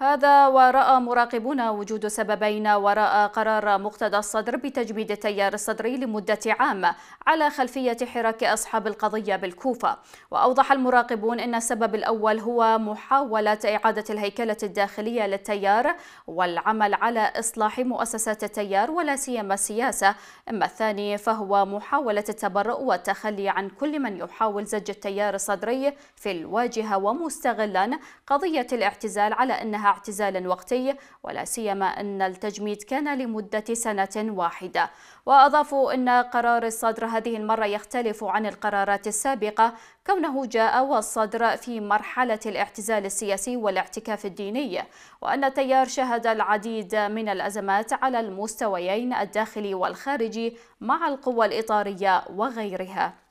هذا ورأى مراقبون وجود سببين وراء قرار مقتدى الصدر بتجميد التيار الصدري لمدة عام على خلفية حراك أصحاب القضية بالكوفة وأوضح المراقبون أن السبب الأول هو محاولة إعادة الهيكلة الداخلية للتيار والعمل على إصلاح مؤسسات التيار ولا سيما السياسة أما الثاني فهو محاولة التبرؤ والتخلي عن كل من يحاول زج التيار الصدري في الواجهة ومستغلا قضية الاعتزال على أنها اعتزال وقتي ولا سيما أن التجميد كان لمدة سنة واحدة وأضافوا أن قرار الصدر هذه المرة يختلف عن القرارات السابقة كونه جاء والصدر في مرحلة الاعتزال السياسي والاعتكاف الديني وأن التيار شهد العديد من الأزمات على المستويين الداخلي والخارجي مع القوى الإطارية وغيرها